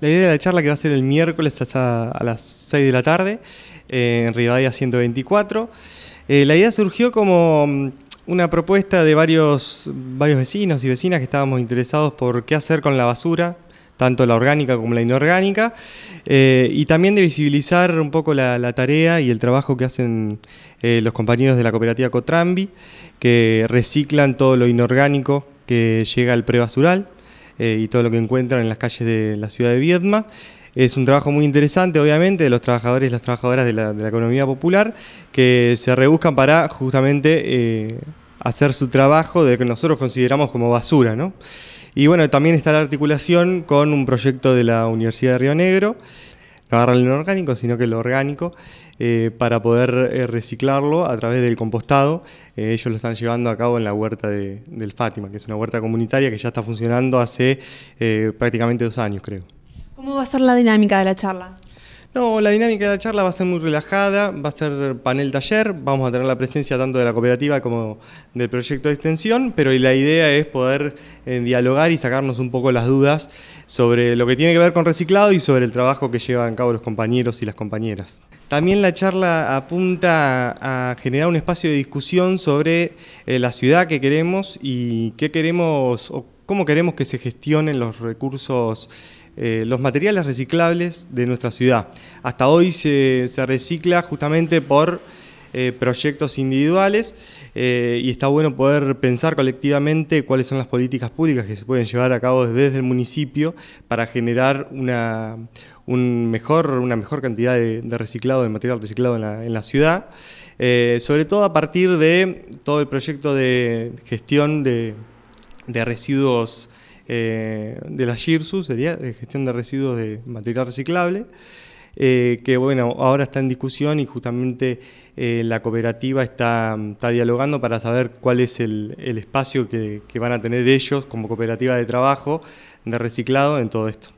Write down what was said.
La idea de la charla que va a ser el miércoles a, las 6 de la tarde eh, en Rivadavia 124. Eh, la idea surgió como mm, una propuesta de varios, vecinos y vecinas que estábamos interesados por qué hacer con la basura, tanto la orgánica como la inorgánica, eh, y también de visibilizar un poco la, tarea y el trabajo que hacen los compañeros de la cooperativa Cotrambi, que reciclan todo lo inorgánico que llega al prebasural. Eh, y todo lo que encuentran en las calles de la ciudad de Viedma. Es un trabajo muy interesante, obviamente, de los trabajadores y las trabajadoras de la, economía popular que se rebuscan para justamente eh, hacer su trabajo de lo que nosotros consideramos como basura, ¿no? Y bueno, también está la articulación con un proyecto de la Universidad de Río Negro agarran lo orgánico sino que lo orgánico, eh, para poder eh, reciclarlo a través del compostado. Eh, ellos lo están llevando a cabo en la huerta de, del Fátima, que es una huerta comunitaria que ya está funcionando hace prácticamente dos años, creo. ¿Cómo va a ser la dinámica de la charla? No, la dinámica de la charla va a ser muy relajada, va a ser panel taller, vamos a tener la presencia tanto de la cooperativa como del proyecto de extensión, pero la idea es poder eh, dialogar y sacarnos un poco las dudas sobre lo que tiene que ver con reciclado y sobre el trabajo que llevan a cabo los compañeros y las compañeras. También la charla apunta a generar un espacio de discusión sobre eh, la ciudad que queremos y qué queremos cómo queremos que se gestionen los recursos, eh, los materiales reciclables de nuestra ciudad. Hasta hoy se, recicla justamente por eh, proyectos individuales eh, y está bueno poder pensar colectivamente cuáles son las políticas públicas que se pueden llevar a cabo desde el municipio para generar una, mejor, una mejor cantidad de, reciclado, de material reciclado en la ciudad, sobre todo a partir de todo el proyecto de gestión de de residuos eh, de la GIRSU, sería de gestión de residuos de material reciclable, eh, que bueno, ahora está en discusión y justamente eh, la cooperativa está, dialogando para saber cuál es el, espacio que van a tener ellos como cooperativa de trabajo de reciclado en todo esto.